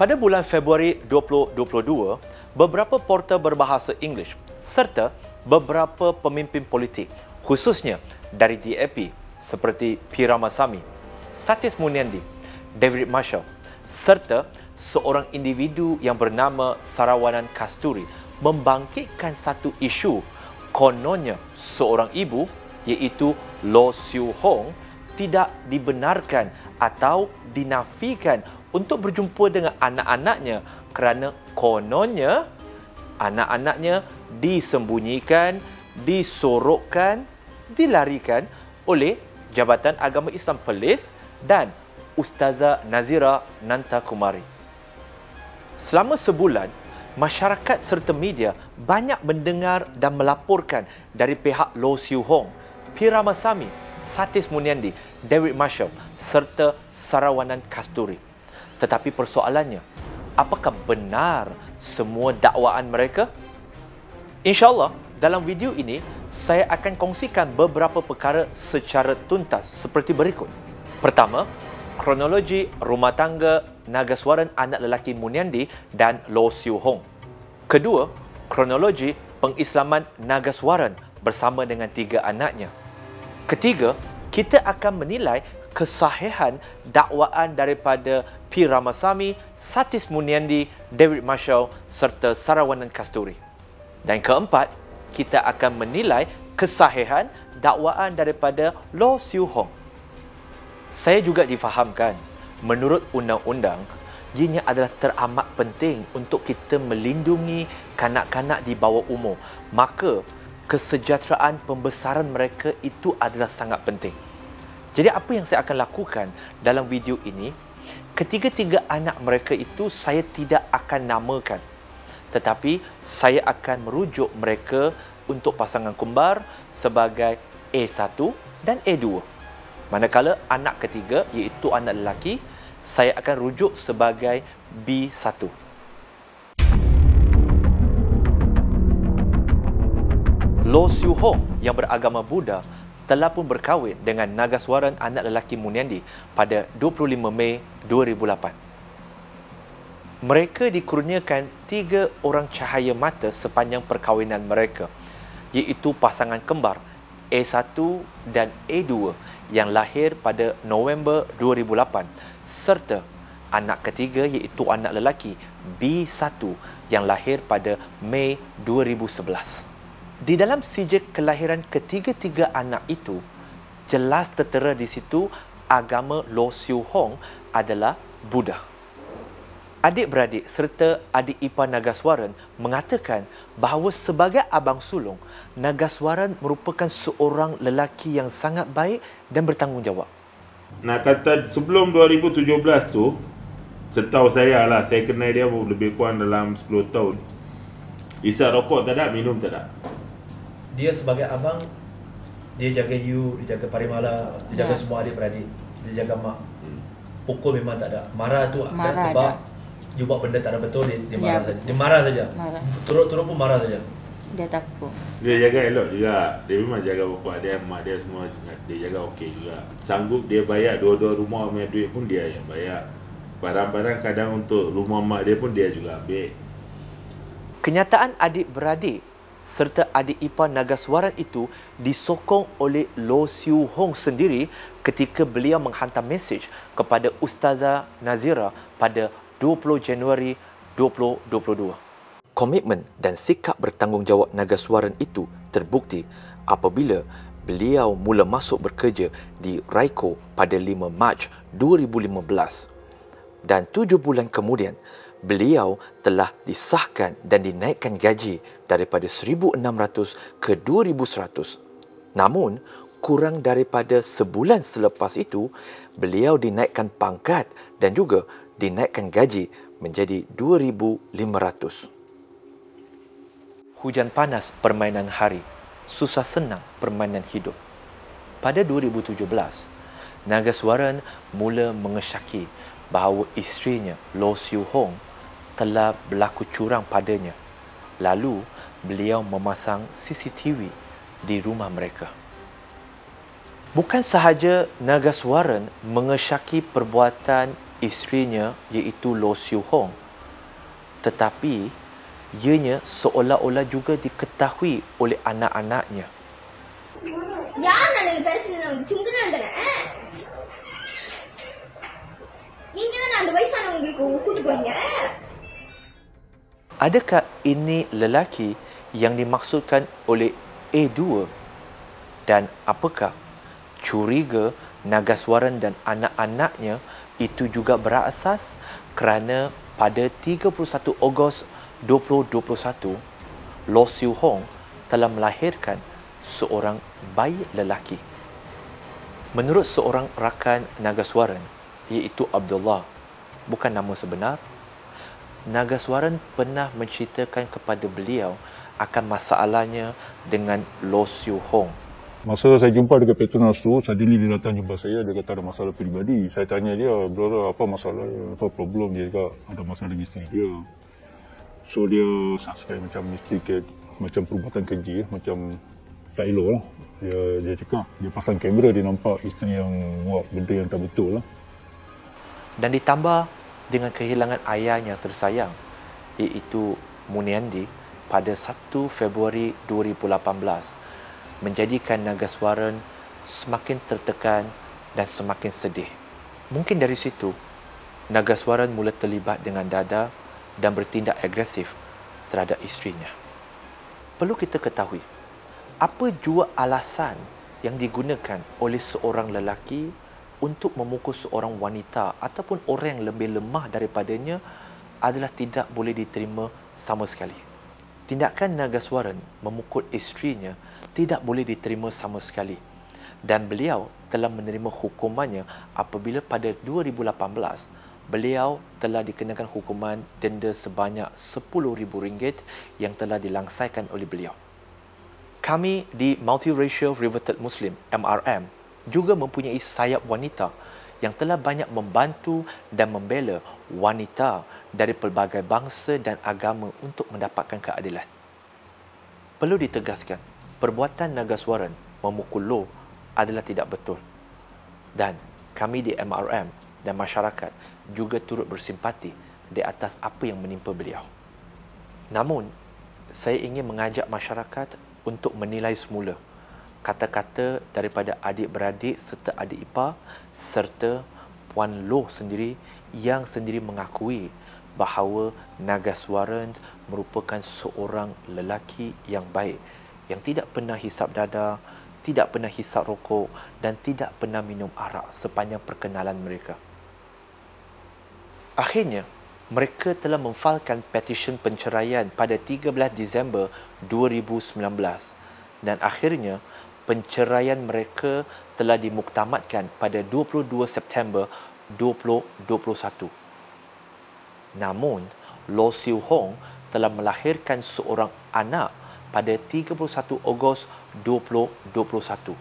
Pada bulan Februari 2022, beberapa portal berbahasa Inggeris serta beberapa pemimpin politik khususnya dari DAP seperti P. Ramasamy, Satis Munyandi, David Marshall serta seorang individu yang bernama Sarawanan Kasturi membangkitkan satu isu kononnya seorang ibu iaitu Lo Siu Hong tidak dibenarkan atau dinafikan untuk berjumpa dengan anak-anaknya kerana kononnya anak-anaknya disembunyikan, disorokkan, dilarikan oleh Jabatan Agama Islam Perlis dan Ustazah Nazira Nanta Kumari. Selama sebulan, masyarakat serta media banyak mendengar dan melaporkan dari pihak Lo Siu Hong, Pirama Sami, Satis Munyandi, David Marshall serta Sarawanan Kasturi. Tetapi persoalannya, apakah benar semua dakwaan mereka? InsyaAllah, dalam video ini, saya akan kongsikan beberapa perkara secara tuntas seperti berikut. Pertama, kronologi rumah tangga Nagaswaran anak lelaki Munyandi dan Lo Siu Hong. Kedua, kronologi pengislaman Nagaswaran bersama dengan tiga anaknya. Ketiga, kita akan menilai kesahihan dakwaan daripada P. Ramasamy, Satis Muniandi, David Marshall serta Sarawanan Kasturi. Dan keempat, kita akan menilai kesahihan dakwaan daripada Law Siu Hong. Saya juga difahamkan, menurut undang-undang, ianya adalah teramat penting untuk kita melindungi kanak-kanak di bawah umur. Maka, kesejahteraan pembesaran mereka itu adalah sangat penting. Jadi apa yang saya akan lakukan dalam video ini ketiga-tiga anak mereka itu saya tidak akan namakan tetapi saya akan merujuk mereka untuk pasangan kembar sebagai A1 dan A2 manakala anak ketiga iaitu anak lelaki saya akan rujuk sebagai B1 Lo Siu Hong yang beragama Buddha telah pun berkahwin dengan Nagaswaran anak lelaki Munyandi pada 25 Mei 2008. Mereka dikurniakan tiga orang cahaya mata sepanjang perkahwinan mereka iaitu pasangan kembar A1 dan A2 yang lahir pada November 2008 serta anak ketiga iaitu anak lelaki B1 yang lahir pada Mei 2011 di dalam sijil kelahiran ketiga-tiga anak itu jelas tertera di situ agama Lo Siu Hong adalah Buddha. Adik-beradik serta adik ipar Nagaswaran mengatakan bahawa sebagai abang sulung, Nagaswaran merupakan seorang lelaki yang sangat baik dan bertanggungjawab. Nak kata sebelum 2017 tu, setahu saya lah, saya kenal dia lebih kurang dalam 10 tahun. Isap rokok tak ada, minum tak ada dia sebagai abang dia jaga you, dia jaga Parimala, dia jaga yeah. semua adik-beradik, dia jaga mak. Hmm. Pukul memang tak ada. Marah tu marah ada sebab ada. dia buat benda tak ada betul dia, dia ya, marah saja. Yeah. Dia marah saja. Turut-turut pun marah saja. Dia takut. Dia jaga elok juga. Dia memang jaga bapa dia, mak dia semua dia jaga okey juga. Sanggup dia bayar dua-dua rumah punya duit pun dia yang bayar. Barang-barang kadang untuk rumah mak dia pun dia juga ambil. Kenyataan adik-beradik serta adik ipar Nagaswaran itu disokong oleh Lo Siu Hong sendiri ketika beliau menghantar mesej kepada Ustazah Nazira pada 20 Januari 2022. Komitmen dan sikap bertanggungjawab Nagaswaran itu terbukti apabila beliau mula masuk bekerja di Raiko pada 5 Mac 2015 dan tujuh bulan kemudian beliau telah disahkan dan dinaikkan gaji daripada 1600 ke 2100. Namun, kurang daripada sebulan selepas itu, beliau dinaikkan pangkat dan juga dinaikkan gaji menjadi 2500. Hujan panas permainan hari, susah senang permainan hidup. Pada 2017, Nagaswaran mula mengesyaki bahawa isterinya Lo Siu Hong telah berlaku curang padanya. Lalu beliau memasang CCTV di rumah mereka. Bukan sahaja Nagas Warren mengesyaki perbuatan isterinya iaitu Lo Siu Hong tetapi ianya seolah-olah juga diketahui oleh anak-anaknya. adakah ini lelaki yang dimaksudkan oleh A2 dan apakah curiga Nagaswaran dan anak-anaknya itu juga berasas kerana pada 31 Ogos 2021 Lo Siu Hong telah melahirkan seorang bayi lelaki menurut seorang rakan Nagaswaran iaitu Abdullah bukan nama sebenar Nagaswaran pernah menceritakan kepada beliau akan masalahnya dengan Lo Siu Hong. Masa saya jumpa dengan Petronas tu, suddenly dia datang jumpa saya, dia kata ada masalah peribadi. Saya tanya dia, bro, apa masalah, apa problem dia kata ada masalah dengan isteri dia. So dia sampai macam isteri ke, macam perubatan keji, macam tak elok lah. Dia, dia cakap, dia pasang kamera, dia nampak isteri yang buat benda yang tak betul lah. Dan ditambah, dengan kehilangan ayahnya tersayang iaitu Muniandi pada 1 Februari 2018 menjadikan Nagaswaran semakin tertekan dan semakin sedih. Mungkin dari situ Nagaswaran mula terlibat dengan dada dan bertindak agresif terhadap isterinya. Perlu kita ketahui apa jua alasan yang digunakan oleh seorang lelaki untuk memukul seorang wanita ataupun orang yang lebih lemah daripadanya adalah tidak boleh diterima sama sekali. Tindakan Nagaswaran memukul isterinya tidak boleh diterima sama sekali dan beliau telah menerima hukumannya apabila pada 2018 beliau telah dikenakan hukuman denda sebanyak RM10,000 yang telah dilangsaikan oleh beliau. Kami di Multiracial Reverted Muslim MRM juga mempunyai sayap wanita yang telah banyak membantu dan membela wanita dari pelbagai bangsa dan agama untuk mendapatkan keadilan. Perlu ditegaskan, perbuatan Nagaswaran memukul Lo adalah tidak betul. Dan kami di MRM dan masyarakat juga turut bersimpati di atas apa yang menimpa beliau. Namun, saya ingin mengajak masyarakat untuk menilai semula kata-kata daripada adik-beradik serta adik ipar serta Puan Loh sendiri yang sendiri mengakui bahawa Nagaswaran merupakan seorang lelaki yang baik yang tidak pernah hisap dada, tidak pernah hisap rokok dan tidak pernah minum arak sepanjang perkenalan mereka. Akhirnya, mereka telah memfailkan petisyen penceraian pada 13 Disember 2019 dan akhirnya penceraian mereka telah dimuktamadkan pada 22 September 2021. Namun, Lo Siu Hong telah melahirkan seorang anak pada 31 Ogos 2021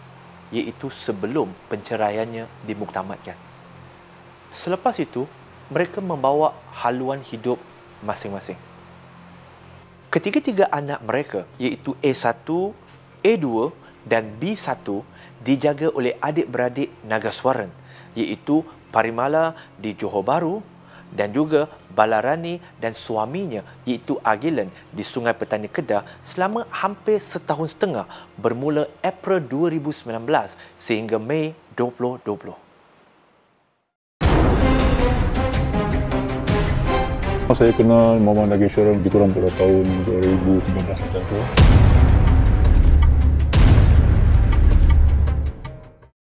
iaitu sebelum penceraiannya dimuktamadkan. Selepas itu, mereka membawa haluan hidup masing-masing. Ketiga-tiga anak mereka iaitu A1, A2 dan B1 dijaga oleh adik-beradik Nagaswaran iaitu Parimala di Johor Bahru dan juga Balarani dan suaminya iaitu Agilan di Sungai Petani Kedah selama hampir setahun setengah bermula April 2019 sehingga Mei 2020. Saya kenal Mama Nagesh Sharon lebih kurang berapa tahun 2019 macam tu.